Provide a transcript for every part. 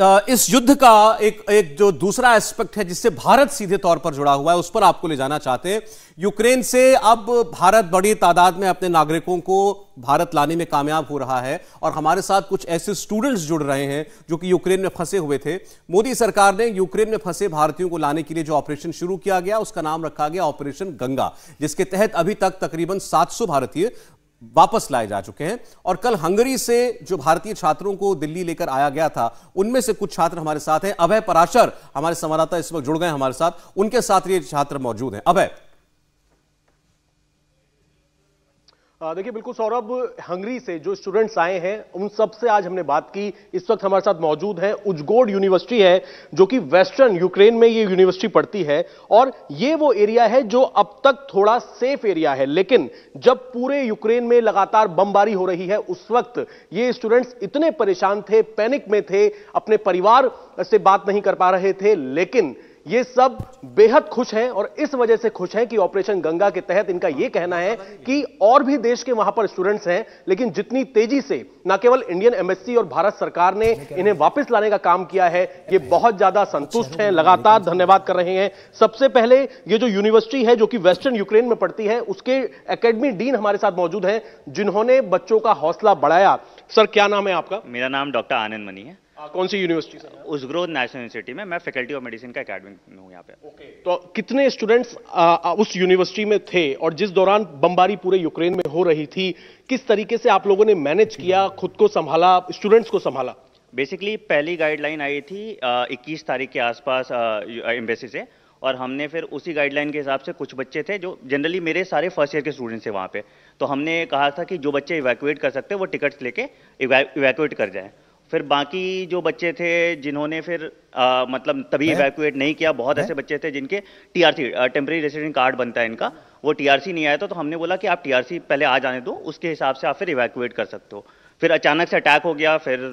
इस युद्ध का एक एक जो दूसरा एस्पेक्ट है जिससे भारत सीधे तौर पर जुड़ा हुआ है उस पर आपको ले जाना चाहते हैं यूक्रेन से अब भारत बड़ी तादाद में अपने नागरिकों को भारत लाने में कामयाब हो रहा है और हमारे साथ कुछ ऐसे स्टूडेंट्स जुड़ रहे हैं जो कि यूक्रेन में फंसे हुए थे मोदी सरकार ने यूक्रेन में फंसे भारतीयों को लाने के लिए जो ऑपरेशन शुरू किया गया उसका नाम रखा गया ऑपरेशन गंगा जिसके तहत अभी तक तकरीबन सात भारतीय वापस लाए जा चुके हैं और कल हंगरी से जो भारतीय छात्रों को दिल्ली लेकर आया गया था उनमें से कुछ छात्र हमारे साथ हैं अभय पराशर हमारे संवाददाता इस वक्त जुड़ गए हमारे साथ उनके साथ ये छात्र मौजूद हैं अभय देखिए बिल्कुल सौरभ हंगरी से जो स्टूडेंट्स आए हैं उन सब से आज हमने बात की इस वक्त हमारे साथ मौजूद है उजगोड यूनिवर्सिटी है जो कि वेस्टर्न यूक्रेन में ये यूनिवर्सिटी पढ़ती है और ये वो एरिया है जो अब तक थोड़ा सेफ एरिया है लेकिन जब पूरे यूक्रेन में लगातार बमबारी हो रही है उस वक्त ये स्टूडेंट्स इतने परेशान थे पैनिक में थे अपने परिवार से बात नहीं कर पा रहे थे लेकिन ये सब बेहद खुश हैं और इस वजह से खुश हैं कि ऑपरेशन गंगा के तहत इनका यह कहना है कि और भी देश के वहां पर स्टूडेंट्स हैं लेकिन जितनी तेजी से न केवल इंडियन एमएससी और भारत सरकार ने इन्हें वापस लाने का काम किया है ये बहुत ज्यादा संतुष्ट हैं लगातार धन्यवाद कर रहे हैं सबसे पहले ये जो यूनिवर्सिटी है जो कि वेस्टर्न यूक्रेन में पड़ती है उसके अकेडमी डीन हमारे साथ मौजूद हैं जिन्होंने बच्चों का हौसला बढ़ाया सर क्या नाम है आपका मेरा नाम डॉक्टर आनंद मनी है कौन सी यूनिवर्सिटी से उस ग्रोथ नेशनल यूनिवर्सिटी में मैं फैकल्टी ऑफ मेडिसिन का एकेडमिक हूँ यहाँ पे ओके तो कितने स्टूडेंट्स उस यूनिवर्सिटी में थे और जिस दौरान बमबारी पूरे यूक्रेन में हो रही थी किस तरीके से आप लोगों ने मैनेज किया खुद को संभाला स्टूडेंट्स को संभाला बेसिकली पहली गाइडलाइन आई थी इक्कीस तारीख के आसपास एम्बेसी से और हमने फिर उसी गाइडलाइन के हिसाब से कुछ बच्चे थे जो जनरली मेरे सारे फर्स्ट ईयर के स्टूडेंट्स थे वहाँ पे तो हमने कहा था कि जो बच्चे इवैक्यूएट कर सकते हैं वो टिकट्स लेके इवैक्यूएट कर जाएं फिर बाकी जो बच्चे थे जिन्होंने फिर आ, मतलब तभी इवैक्यूएट नहीं किया बहुत ऐसे बच्चे थे जिनके टीआरसी टेम्प्रेरी रेसिडेंट कार्ड बनता है इनका वो टीआरसी नहीं आया था तो हमने बोला कि आप टीआरसी पहले आ जाने दो उसके हिसाब से आप फिर इवैक्यूएट कर सकते हो फिर अचानक से अटैक हो गया फिर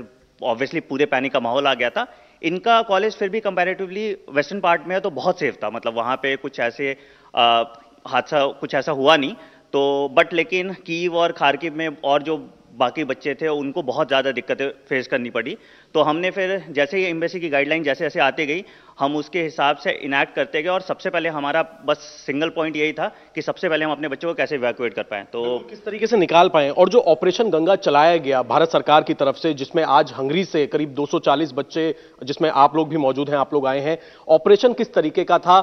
ऑब्वियसली पूरे पैनिक का माहौल आ गया था इनका कॉलेज फिर भी कंपैरेटिवली वेस्टर्न पार्ट में है तो बहुत सेफ था मतलब वहाँ पे कुछ ऐसे हादसा कुछ ऐसा हुआ नहीं तो बट लेकिन कीव और खारकीव में और जो बाकी बच्चे थे उनको बहुत ज़्यादा दिक्कतें फेस करनी पड़ी तो हमने फिर जैसे ही एम्बेसी की गाइडलाइन जैसे जैसे आती गई हम उसके हिसाब से इनैक्ट करते गए और सबसे पहले हमारा बस सिंगल पॉइंट यही था कि सबसे पहले हम अपने बच्चों को कैसे इवैक्यूएट कर पाएँ तो किस तरीके से निकाल पाएँ और जो ऑपरेशन गंगा चलाया गया भारत सरकार की तरफ से जिसमें आज हंगरी से करीब 240 बच्चे जिसमें आप लोग भी मौजूद हैं आप लोग आए हैं ऑपरेशन किस तरीके का था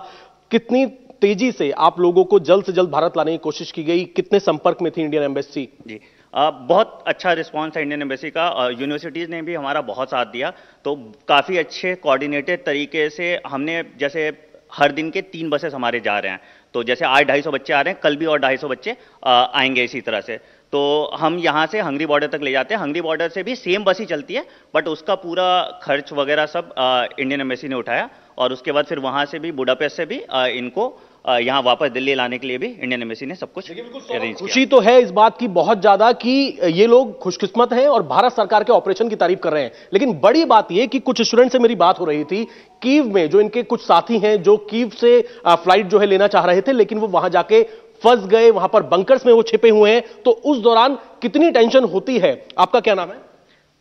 कितनी तेजी से आप लोगों को जल्द से जल्द भारत लाने की कोशिश की गई कितने संपर्क में थी इंडियन एम्बेसी जी बहुत अच्छा रिस्पांस है इंडियन एम्बेसी का यूनिवर्सिटीज़ ने भी हमारा बहुत साथ दिया तो काफ़ी अच्छे कोऑर्डिनेटेड तरीके से हमने जैसे हर दिन के तीन बसेस हमारे जा रहे हैं तो जैसे आज ढाई सौ बच्चे आ रहे हैं कल भी और ढाई सौ बच्चे आएंगे इसी तरह से तो हम यहाँ से हंगरी बॉर्डर तक ले जाते हैं हंगरी बॉर्डर से भी सेम बस ही चलती है बट उसका पूरा खर्च वगैरह सब इंडियन एम्बेसी ने उठाया और उसके बाद फिर वहाँ से भी बुडापेस्ट से भी इनको यहाँ वापस दिल्ली लाने के लिए भी इंडियन एम्बेसी ने सब कुछ अरेंज खुशी तो है इस बात की बहुत ज्यादा कि ये लोग खुशकिस्मत हैं और भारत सरकार के ऑपरेशन की तारीफ कर रहे हैं लेकिन बड़ी बात यह कि कुछ स्टूडेंट से मेरी बात हो रही थी कीव में जो इनके कुछ साथी हैं जो कीव से फ्लाइट जो है लेना चाह रहे थे लेकिन वो वहां जाके फंस गए वहां पर बंकर्स में वो छिपे हुए हैं तो उस दौरान कितनी टेंशन होती है आपका क्या नाम है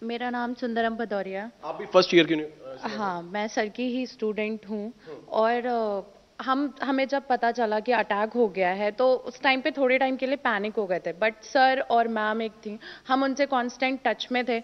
मेरा नाम सुंदरम भदौरिया आप भी फर्स्ट ईयर की हाँ मैं सर की ही स्टूडेंट हूँ हम्म। और हम हमें जब पता चला कि अटैक हो गया है तो उस टाइम पे थोड़े टाइम के लिए पैनिक हो गए थे बट सर और मैम एक थी हम उनसे कांस्टेंट टच में थे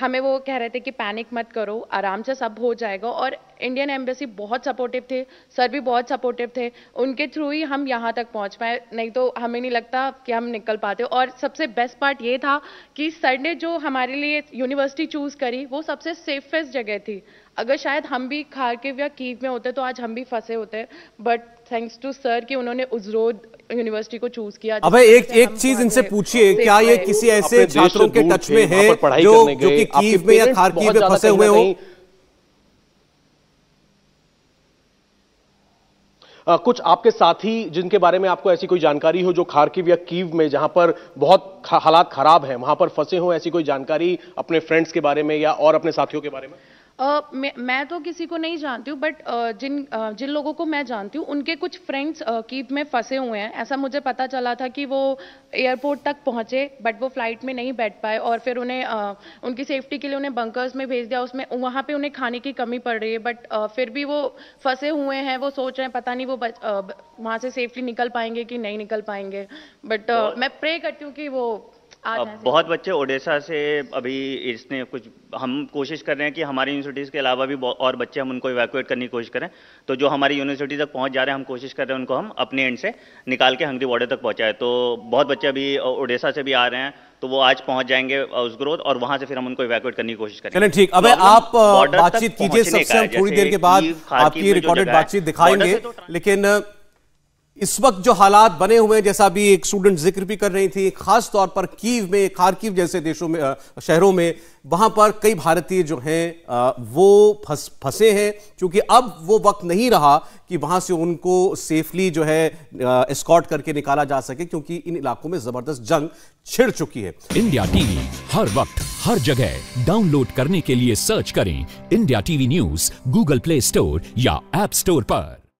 हमें वो कह रहे थे कि पैनिक मत करो आराम से सब हो जाएगा और इंडियन एम्बेसी बहुत सपोर्टिव थे सर भी बहुत सपोर्टिव थे उनके थ्रू ही हम यहाँ तक पहुँच पाए नहीं तो हमें नहीं लगता कि हम निकल पाते और सबसे बेस्ट पार्ट ये था कि सर ने जो हमारे लिए यूनिवर्सिटी चूज़ करी वो सबसे सेफेस्ट जगह थी अगर शायद हम भी खारकिव या कीव में होते तो आज हम भी फंसे होते बट थैंक्स टू सर कि उन्होंने उजरोड यूनिवर्सिटी को चूज किया अबे एक एक चीज इनसे पूछिए क्या ये किसी ऐसे छात्रों के टच में है जो जो कि कीव में या खारकीव में फंसे हुए हो आ, कुछ आपके साथी जिनके बारे में आपको ऐसी कोई जानकारी हो जो खारकीव या कीव में जहां पर बहुत हालात खराब है वहां पर फंसे हों ऐसी कोई जानकारी अपने फ्रेंड्स के बारे में या और अपने साथियों के बारे में Uh, मैं, मैं तो किसी को नहीं जानती हूँ बट uh, जिन uh, जिन लोगों को मैं जानती हूँ उनके कुछ फ्रेंड्स कीप में फंसे हुए हैं ऐसा मुझे पता चला था कि वो एयरपोर्ट तक पहुँचे बट वो फ्लाइट में नहीं बैठ पाए और फिर उन्हें उनकी सेफ्टी के लिए उन्हें बंकर्स में भेज दिया उसमें वहाँ पे उन्हें खाने की कमी पड़ रही है बट फिर भी वो फंसे हुए हैं वो सोच रहे हैं पता नहीं वो वहाँ से सेफ्टी निकल पाएंगे कि नहीं निकल पाएंगे बट मैं प्रे करती हूँ कि वो बहुत बच्चे ओडिशा से अभी इसने कुछ हम कोशिश कर रहे हैं कि हमारी यूनिवर्सिटीज़ के अलावा भी और बच्चे हम उनको इवैक्यूएट करने की कोशिश करें तो जो हमारी यूनिवर्सिटी तक पहुंच जा रहे हैं हम कोशिश कर रहे हैं उनको हम अपने एंड से निकाल के हंगरी बॉर्डर तक पहुंचाएं तो बहुत बच्चे अभी ओडिशा से भी आ रहे हैं तो वो आज पहुंच जाएंगे उस ग्रोथ और वहां से फिर हम उनको इवैक्यूएट करने की कोशिश करेंगे ठीक अब आप बातचीत कीजिए सबसे थोड़ी देर के बाद आपकी रिकॉर्डेड बातचीत दिखाएंगे तो लेकिन इस वक्त जो हालात बने हुए हैं जैसा अभी एक स्टूडेंट जिक्र भी कर रही थी खास तौर पर कीव में खारकीव जैसे देशों में शहरों में वहां पर कई भारतीय जो हैं वो फंस फंसे हैं क्योंकि अब वो वक्त नहीं रहा कि वहां से उनको सेफली जो है एस्कॉर्ट करके निकाला जा सके क्योंकि इन इलाकों में जबरदस्त जंग छिड़ चुकी है इंडिया टीवी हर वक्त हर जगह डाउनलोड करने के लिए सर्च करें India TV news Google Play Store या एप स्टोर पर